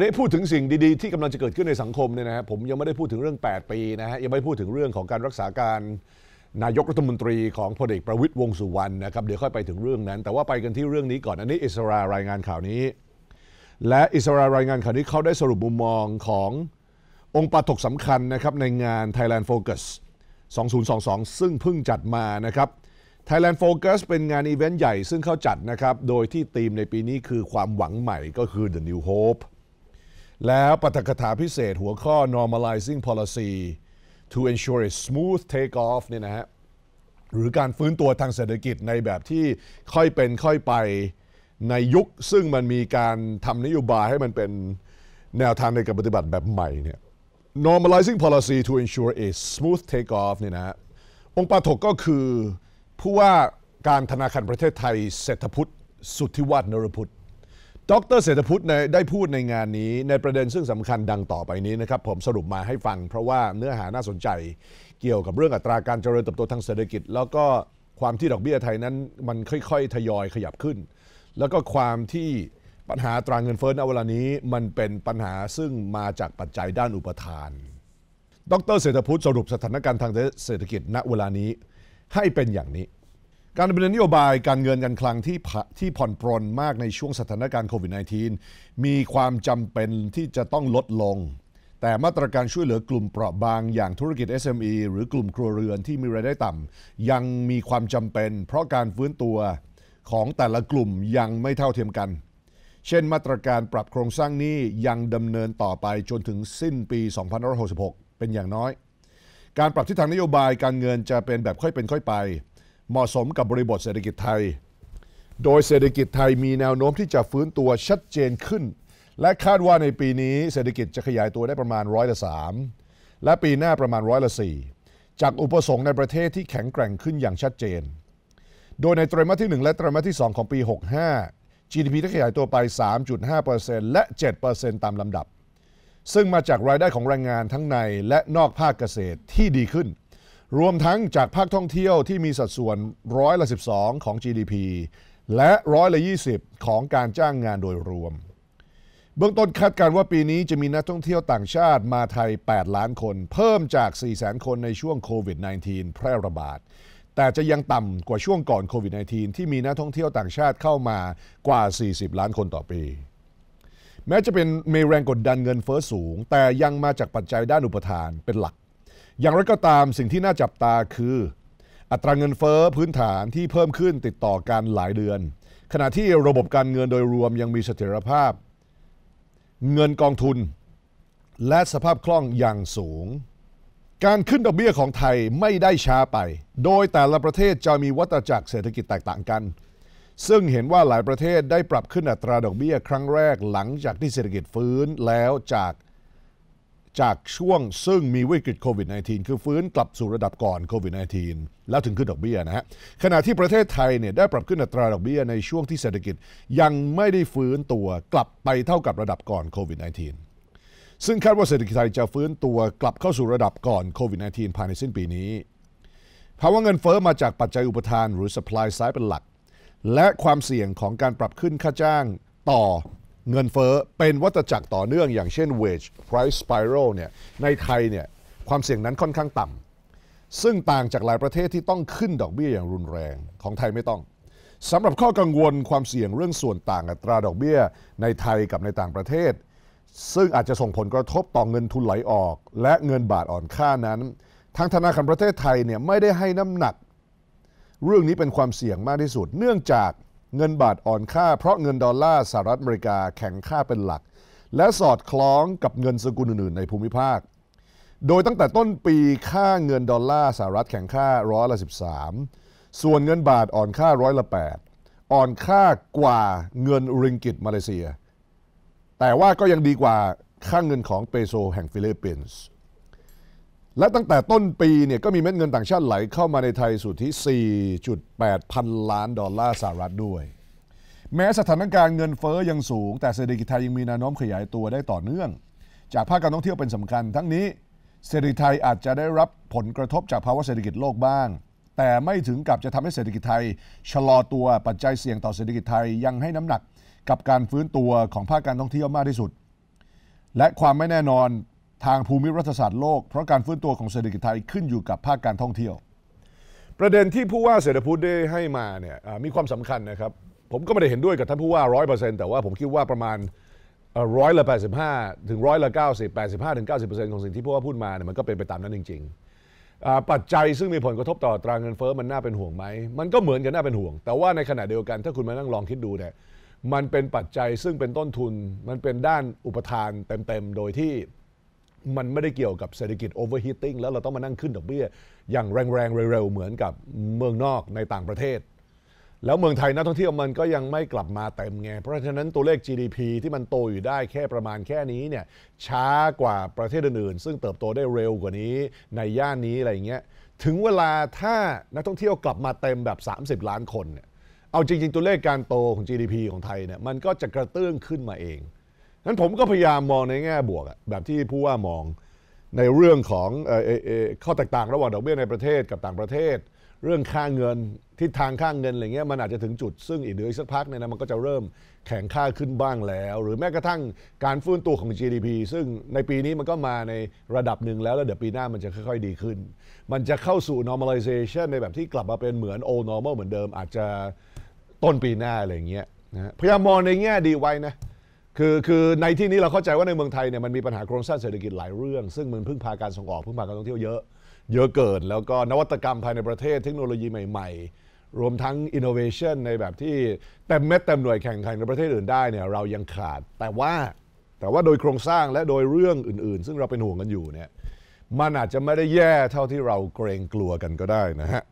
รานี้พูดถึงสิ่งดีๆที่กำลังจะเกิดขึ้นในสังคมเนี่ยนะครผมยังไม่ได้พูดถึงเรื่อง 8ปีนะฮะยังไม่พูดถึงเรื่องของการรักษาการนายกรัฐมนตรีของพลเอกประวิตยวงสุวรรณนะครับเดี๋ยวค่อยไปถึงเรื่องนั้น แต่ว่าไปกันที่เรื่องนี้ก่อนอันนี้อิสรารายงานข่าวนี้ และอิสรารายงานข่าวนี้เขาได้สรุปมุมมองขององค์ปาถกสำคัญนะครับในงาน Thailand Focus 2022 ซึ่งเพิ่งจัดมานะครับ Thailand Focus เป็นงานอีเวนต์ใหญ่ซึ่งเขาจัดนะครับโดยที่ธีมในปีนี้คือความหวังใหม่ก็คือ The New Hope แล้วปฐกถาพิเศษหัวข้อ normalizing policy to ensure a smooth takeoff เนี่ยนะฮะหรือการฟื้นตัวทางเศรษฐกิจในแบบที่ค่อยเป็นค่อยไปในยุค ซึ่งมันมีการทำนโยบายให้มันเป็นแนวทางในการปฏิบัติแบบใหม่เนี่ย normalizing policy to ensure a smooth takeoff เนี่ยนะองค์ปาถกก็คือผู้ว่าการธนาคารประเทศไทยเศรษฐพุทธสุทธิวัฒนรพุทธดรเศรษฐพุทธได้พูดในงานนี้ ในประเด็นซึ่งสำคัญดังต่อไปนี้นะครับผมสรุปมาให้ฟัง เพราะว่าเนื้อหาน่าสนใจเกี่ยวกับเรื่องอัตราการเจริญเติบโตทางเศรษฐกิจ แล้วก็ความที่ดอกเบี้ยไทยนั้นมันค่อยๆ ทยอยขยับขึ้น แล้วก็ความที่ปัญหาตราเงินเฟ้อในเวลานี้มันเป็นปัญหาซึ่งมาจากปัจจัยด้านอุปทาน ดรเศรษฐพุทธสรุปสถานการณ์ทางเศรษฐกิจณเวลานี้ให้เป็นอย่างนี้การดำเนินนโยบายการเงินการคลังที่ที่ผ่อนปรนมากในช่วงสถานการณ์โควิด -19 มีความจำเป็นที่จะต้องลดลง แต่มาตรการช่วยเหลือกลุ่มเปราะบางอย่างธุรกิจ SME หรือกลุ่มครัวเรือนที่มีรายได้ต่ำ ยังมีความจำเป็น เพราะการฟื้นตัวของแต่ละกลุ่มยังไม่เท่าเทียมกัน เช่นมาตรการปรับโครงสร้างหนี้ยังดำเนินต่อไปจนถึงสิ้นปี2566 เป็นอย่างน้อย การปรับทิศทางนโยบายการเงินจะเป็นแบบค่อยเป็นค่อยไปเหมาะสมกับบริบทเศรษฐกิจไทย โดยเศรษฐกิจไทยมีแนวโน้มที่จะฟื้นตัวชัดเจนขึ้น และคาดว่าในปีนี้เศรษฐกิจจะขยายตัวได้ประมาณร้อยละสามและปีหน้าประมาณร้อยละสี่จากอุปสงค์ในประเทศที่แข็งแกร่งขึ้นอย่างชัดเจน โดยในไตรมาสที่ 1 และไตรมาสที่ 2 ของปี 65 GDP ได้ขยายตัวไป 3.5%และ 7%ตามลำดับ ซึ่งมาจากรายได้ของแรงงานทั้งในและนอกภาคเกษตรที่ดีขึ้นรวมทั้งจากภาคท่องเที่ยวที่มีสัดส่วนร้อยละ12ของ GDP และร้อยละ20 ของการจ้างงานโดยรวม เบื้องต้นคาดการว่าปีนี้จะมีนักท่องเที่ยวต่างชาติมาไทย 8 ล้านคนเพิ่มจาก 4 0 0สนคนในช่วงโควิด -19 แพร่ระบาด แต่จะยังต่ำกว่าช่วงก่อนโควิด -19 ที่มีนักท่องเที่ยวต่างชาติเข้ามากว่า 40 ล้านคนต่อปี แม้จะเป็นมีแรงกดดันเงินเฟ้อสูง แต่ยังมาจากปัจจัยด้านอุปทานเป็นหลักอย่างไรก็ตามสิ่งที่น่าจับตาคือ อัตราเงินเฟอ้อพื้นฐานที่เพิ่มขึ้นติดต่อกันหลายเดือน ขณะที่ระบบการเงินโดยรวมยังมีเสถียรภาพ เงินกองทุน และสภาพคล่องอย่างสูง การขึ้นดอกเบี้ยของไทยไม่ได้ช้าไป โดยแต่ละประเทศจะมีวัตจักรเศรษฐกิจแตกต่างกัน ซึ่งเห็นว่าหลายประเทศได้ปรับขึ้นอัตราดอกเบี้ยครั้งแรกหลังจากที่เศรษฐกิจฟื้นแล้วจากจากช่วงซึ่งมีวิกฤตโควิด -19 คือฟื้นกลับสู่ระดับก่อนโควิด -19 แล้วถึงขึ้นดอกเบี้ยนะฮะขณะที่ประเทศไทยเนี่ยได้ปรับขึ้นอัตราดอกเบี้ยในช่วงที่เศรษฐกิจยังไม่ได้ฟื้นตัวกลับไปเท่ากับระดับก่อนโควิด -19 ซึ่งคาดว่าเศรษฐกิจไทยจะฟื้นตัวกลับเข้าสู่ระดับก่อนโควิด -19 ภายในสิ้นปีนี้ ภาวะเงินเฟอ้อมาจากปัจจัยอุปทานหรือ supply side เป็นหลัก และความเสี่ยงของการปรับขึ้นค่าจ้างต่อเงินเฟ้อเป็นวัตจักรต่อเนื่องอย่างเช่น wage price spiral เนี่ยในไทยเนี่ยความเสี่ยงนั้นค่อนข้างต่ำ ซึ่งต่างจากหลายประเทศที่ต้องขึ้นดอกเบี้ยอย่างรุนแรงของไทยไม่ต้องสำหรับข้อกังวลความเสี่ยงเรื่องส่วนต่างอัตราดอกเบี้ยในไทยกับในต่างประเทศ ซึ่งอาจจะส่งผลกระทบต่อเงินทุนไหลออก และเงินบาทอ่อนค่านั้นทางธนาคารประเทศไทยเนี่ยไม่ได้ให้น้ำหนัก เรื่องนี้เป็นความเสี่ยงมากที่สุดเนื่องจากเงินบาทอ่อนค่าเพราะเงินดอลลาร์สหรัฐอเมริกาแข็งค่าเป็นหลัก และสอดคล้องกับเงินสกุลอื่นๆในภูมิภาค โดยตั้งแต่ต้นปีค่าเงินดอลลาร์สหรัฐแข็งค่าร้อยละ13ส่วนเงินบาทอ่อนค่าร้อยละ8อ่อนค่ากว่าเงินริงกิตมาเลเซีย แต่ว่าก็ยังดีกว่าค่าเงินของเปโซแห่งฟิลิปปินส์และตั้งแต่ต้นปีเนี่ยก็มีเม็ดเงินต่างชาติไหล เข้ามาในไทยสุทธิ4.8 พันล้านดอลลาร์สหรัฐด้วย แม้สถานการณ์เงินเฟอ้อยังสูง แต่เศรษฐกิจไทยยังมีแนวโน้มขยายตัวได้ต่อเนื่อง จากภาคการท่องเที่ยวเป็นสำคัญทั้งนี้เศรษฐกิจไทยอาจจะได้รับผลกระทบจากภาวะเศรษฐกิจโลกบ้าง แต่ไม่ถึงกับจะทำให้เศรษฐกิจไทยชะลอตัวปัจจัยเสี่ยงต่อเศรษฐกิจไทยยังให้น้ำหนักกับการฟื้นตัวของภาคการท่องเที่ยวมากที่สุด และความไม่แน่นอนทางภูมิรัฐศาสตร์โลกเพราะการฟื้นตัวของเศรษฐกิจไทยขึ้นอยู่กับภาคการท่องเที่ยว ประเด็นที่ผู้ว่าเศรษฐพุทธได้ให้มาเนี่ยมีความสำคัญนะครับ ผมก็ไม่ได้เห็นด้วยกับท่านผู้ว่าร้อยเปอร์เซ็นต์แต่ว่าผมคิดว่าประมาณร้อยละแปดสิบห้าถึงร้อยละเก้าสิบแปดสิบห้าถึงเก้าสิบเปอร์เซ็นต์ของสิ่งที่ผู้ว่าพูดมาเนี่ยมันก็เป็นไปตามนั้นจริงๆ ปัจจัยซึ่งมีผลกระทบต่อตราเงินเฟอ้อมันน่าเป็นห่วงไหมมันก็เหมือนกันน่าเป็นห่วง แต่ว่าในขณะเดียวกันถ้าคุณมานั่งลองคิดดูเนี่ยมันเป็นปัจจัยซึ่งเป็นต้นทุนมันเป็นด้านอุปทานเต็มๆ โดยที่มันไม่ได้เกี่ยวกับเศรษฐกิจโอเวอร์ฮีตติ้งแล้วเราต้องมานั่งขึ้นดอกเบี้ยอย่างแรงๆ เร็วๆเหมือนกับเมืองนอกในต่างประเทศ แล้วเมืองไทยนักท่องเที่ยวมันก็ยังไม่กลับมาเต็มไง เพราะฉะนั้นตัวเลข GDP ที่มันโตอยู่ได้แค่ประมาณแค่นี้เนี่ยช้ากว่าประเทศอื่นๆ ซึ่งเติบโตได้เร็วกว่านี้ในย่านนี้อะไรอย่างเงี้ยถึงเวลาถ้านักท่องเที่ยวกลับมาเต็มแบบ 30 ล้านคนเนี่ยเอาจริง ๆตัวเลขการโตของ GDP ของไทยเนี่ยมันก็จะกระเตื้องขึ้นมาเองนั้นผมก็พยายามมองในแง่บวกแบบที่ผู้ว่ามองในเรื่องของออข้อแตกต่างระหว่างดอกเบี้ยในประเทศกับต่างประเทศ เรื่องค่าเงินทิศทางค่าเงินอะไรเงี้ยมันอาจจะถึงจุด ซึ่งอีกเดือนสักพักเนี่ยนะมันก็จะเริ่มแข็งค่าขึ้นบ้างแล้ว หรือแม้กระทั่งการฟื้นตัวของ GDP ซึ่งในปีนี้มันก็มาในระดับหนึ่งแล้ว แล้วเดี๋ยวปีหน้ามันจะค่อยๆดีขึ้น มันจะเข้าสู่ normalization ในแบบที่กลับมาเป็นเหมือน old normal เหมือนเดิม อาจจะต้นปีหน้าอะไรเงี้ยนะพยายามมองในแง่ดีไว้นะคือคือในที่นี้เราเข้าใจว่าในเมืองไทยเนี่ยมันมีปัญหาโครงสร้างเศรษฐกิจหลายเรื่อง ซึ่งมันพึ่งพาการส่งออกพึ่งพาการท่องเที่ยวเยอะเยอะเกินแล้วก็นวัตกรรมภายในประเทศเทคโนโลยีใหม่ๆ รวมทั้งอินโนเวชันในแบบที่เต็มเม็ดเต็มหน่วยแข่งขันในประเทศอื่นได้เนี่ยเรายังขาดแต่ว่า แต่ว่าโดยโครงสร้างและโดยเรื่องอื่นๆ ซึ่งเราเป็นห่วงกันอยู่เนี่ยมันอาจจะไม่ได้แย่เท่าที่เราเกรงกลัวกันก็ได้นะฮะ